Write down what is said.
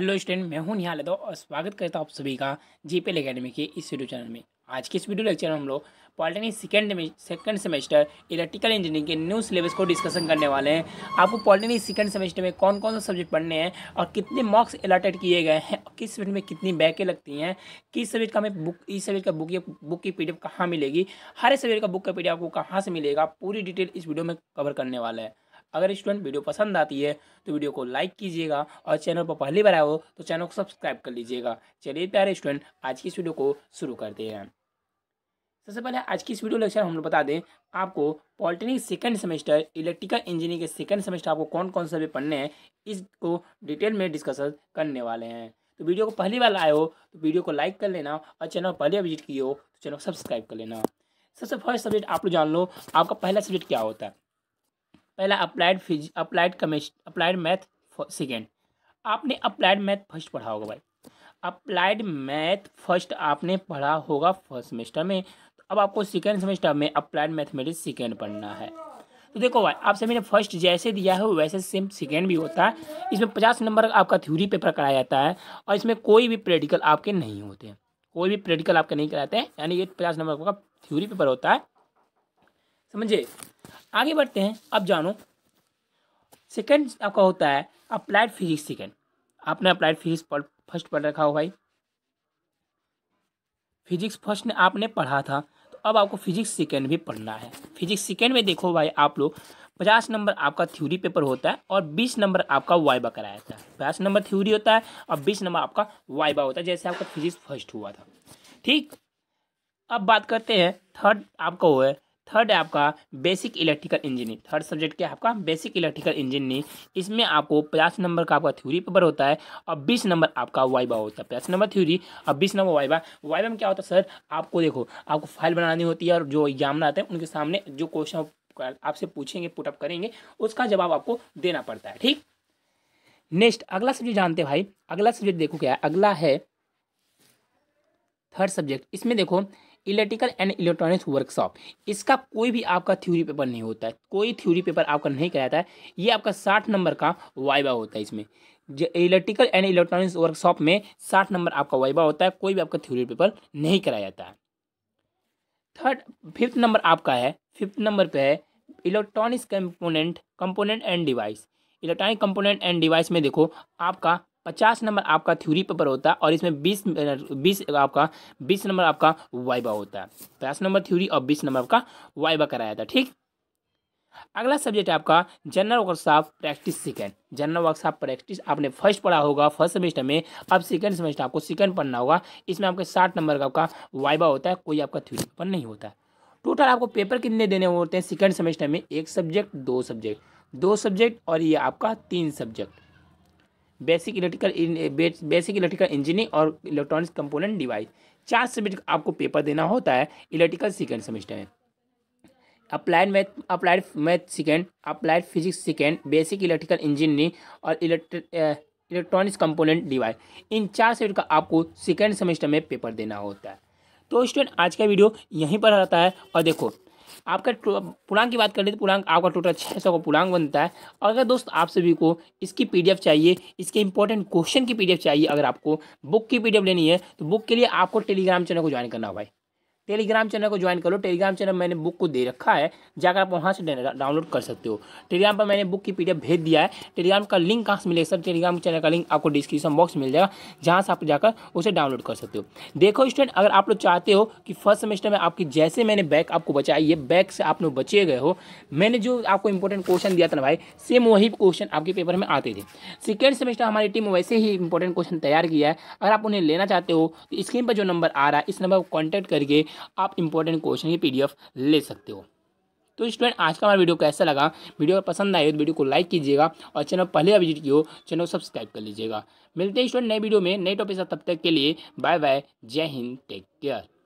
hello student मैं हूं निहाल यादव और स्वागत करता हूं आप सभी का जीपीएल अकेडमी के इस वीडियो चैनल में आज के इस वीडियो लेक्चर में हम लोग polytechnic second second semester electrical engineering के न्यू सिलेबस को डिस्कशन करने वाले हैं आपको पॉलिटेक्निक सेकेंड सेमेस्टर में कौन कौन से सब्जेक्ट पढ़ने हैं और कितने मार्क्स अलाटेड किए गए हैं और किस सब्जेक्ट में कितनी बैकें लगती हैं किस सब्जेक्ट का हमें बुक इस सब्जेक्ट का बुक बुक की पी कहाँ मिलेगी हर सब्जेक्ट का बुक का पी आपको कहाँ से मिलेगा पूरी डिटेल इस वीडियो में कवर करने वाला है अगर स्टूडेंट वीडियो पसंद आती है तो वीडियो को लाइक कीजिएगा और चैनल पर पहली बार आए हो तो चैनल को सब्सक्राइब कर लीजिएगा चलिए प्यारे स्टूडेंट आज की इस वीडियो को शुरू करते हैं सबसे पहले आज की इस वीडियो लेक्चर हम लोग बता दें आपको polytechnic second semester electrical engineering के सेकेंड सेमेस्टर आपको कौन कौन से पढ़ने हैं इसको डिटेल में डिस्कस करने वाले हैं तो वीडियो को पहली बार आए हो तो वीडियो को लाइक कर लेना और चैनल पहले विजिट किए हो तो चैनल को सब्सक्राइब कर लेना सबसे फर्स्ट सब्जेक्ट आप लोग जान लो आपका पहला सब्जेक्ट क्या होता है पहला applied phys applied chemist applied math second आपने अप्लाइड मैथ फर्स्ट पढ़ा होगा भाई अप्लाइड मैथ फर्स्ट आपने पढ़ा होगा फर्स्ट सेमेस्टर में तो अब आपको सेकेंड सेमेस्टर में अप्लाइड मैथमेटिक्स सेकेंड पढ़ना है तो देखो भाई आपसे मैंने फर्स्ट जैसे दिया है वैसे सेम सेकेंड भी होता है इसमें पचास नंबर आपका थ्योरी पेपर कराया जाता है और इसमें कोई भी प्रैक्टिकल आपके नहीं होते हैं कोई भी प्रैक्टिकल आपके नहीं कराते हैं यानी ये पचास नंबर का थ्योरी पेपर होता है समझिए आगे बढ़ते हैं अब जानो सेकेंड आपका होता है अप्लाइड फिजिक्स सेकेंड आपने अप्लाइड फिजिक्स पढ़ फर्स्ट पढ़ रखा हो भाई फिजिक्स फर्स्ट ने आपने पढ़ा था तो अब आपको फिजिक्स सेकेंड भी पढ़ना है फिजिक्स सेकेंड में देखो भाई आप लोग पचास नंबर आपका थ्योरी पेपर होता है और बीस नंबर आपका वाइबा कराया जाता है पचास नंबर थ्योरी होता है और बीस नंबर आपका वाइबा होता है जैसे आपका फिजिक्स फर्स्ट हुआ था ठीक अब बात करते हैं थर्ड आपका हुआ है थर्ड है आपका basic electrical engineering third subject क्या है आपका बेसिक इलेक्ट्रिकल इंजीनियरिंग इसमें आपको पचास नंबर का आपका थ्योरी पेपर होता है और बीस नंबर आपका वाइबा होता है पचास नंबर थ्योरी और बीस नंबर वाइबा वाइबा में क्या होता है सर आपको देखो आपको फाइल बनानी होती है और जो एग्जाम आते हैं उनके सामने जो क्वेश्चन आपसे पूछेंगे पुटअप करेंगे उसका जवाब आपको देना पड़ता है ठीक नेक्स्ट अगला सब्जेक्ट जानते हैं भाई अगला सब्जेक्ट देखो क्या है अगला है थर्ड सब्जेक्ट इसमें देखो इलेक्ट्रिकल एंड इलेक्ट्रॉनिक्स वर्कशॉप इसका कोई भी आपका थ्योरी पेपर नहीं होता है कोई थ्योरी पेपर आपका नहीं कराता है ये आपका साठ नंबर का वाइबा होता है इसमें इलेक्ट्रिकल एंड इलेक्ट्रॉनिक्स वर्कशॉप में साठ नंबर आपका वाइबा होता है कोई भी आपका थ्योरी पेपर नहीं कराया जाता है थर्ड फिफ्थ नंबर आपका है फिफ्थ नंबर पे है electronics component component and device electronic component and device में देखो आपका पचास नंबर आपका थ्योरी पेपर होता है और इसमें बीस बीस आपका बीस नंबर आपका वाइबा होता है पचास नंबर थ्योरी और बीस नंबर आपका वाइबा कराया था ठीक अगला सब्जेक्ट आपका general workshop practice second general workshop practice आपने फर्स्ट पढ़ा होगा फर्स्ट सेमेस्टर में अब सेकेंड सेमेस्टर आपको सेकेंड पढ़ना होगा इसमें आपके साठ नंबर का आपका वाइबा होता है कोई आपका थ्योरी पेपर नहीं होता टोटल आपको पेपर कितने देने होते हैं सेकेंड सेमेस्टर में एक सब्जेक्ट दो सब्जेक्ट दो सब्जेक्ट और ये आपका तीन subject basic electrical basic electrical engineering और इलेक्ट्रॉनिक्स कंपोनेंट डिवाइस चार सब्जेक्ट आपको पेपर देना होता है इलेक्ट्रिकल सेकेंड सेमेस्टर में applied math applied math second applied physics second basic electrical engineering और इलेक्ट्रॉनिक्स कंपोनेंट डिवाइस इन चार सब्जेक्ट का आपको सेकेंड सेमेस्टर में पेपर देना होता है तो स्टूडेंट आज का वीडियो यहीं पर रहता है और देखो आपका पुलांग की बात कर ले तो पुलांग आपका टोटल छः सौ का पुलांग बनता है और अगर दोस्त आप सभी को इसकी पीडीएफ चाहिए इसके इंपॉर्टेंट क्वेश्चन की पीडीएफ चाहिए अगर आपको बुक की पीडीएफ लेनी है तो बुक के लिए आपको टेलीग्राम चैनल को ज्वाइन करना हो टेलीग्राम चैनल को ज्वाइन करो टेलीग्राम चैनल मैंने बुक को दे रखा है जाकर आप वहाँ से डाउनलोड कर सकते हो टेलीग्राम पर मैंने बुक की पी भेज दिया है टेलीग्राम का लिंक कहाँ से मिलेगा सर टेलीग्राम चैनल का लिंक आपको डिस्क्रिप्शन बॉक्स मिल जाएगा जहाँ से आप जाकर उसे डाउनलोड कर सकते हो देखो स्टूडेंट अगर आप लोग चाहते हो कि फर्स्ट सेमेस्टर में आपकी जैसे मैंने बैक आपको बचाई है बैक से आप लोग बचे गए हो मैंने जो आपको इंपॉर्टेंट क्वेश्चन दिया था भाई सेम वही क्वेश्चन आपके पेपर में आते थे सेकेंड सेमेस्टर हमारी टीम वैसे ही इंपॉर्टेंट क्वेश्चन तैयार किया है अगर आप उन्हें लेना चाहते हो तो स्क्रीन पर जो नंबर आ रहा है इस नंबर को कॉन्टैक्ट करके आप इंपॉर्टेंट क्वेश्चन की पीडीएफ ले सकते हो तो स्टूडेंट आज का हमारा वीडियो कैसा लगा वीडियो पसंद आए तो वीडियो को लाइक कीजिएगा और चैनल पहले विजिट किया हो चैनल सब्सक्राइब कर लीजिएगा मिलते हैं स्टूडेंट नए वीडियो में नए टॉपिक तब तक के लिए बाय बाय जय हिंद टेक केयर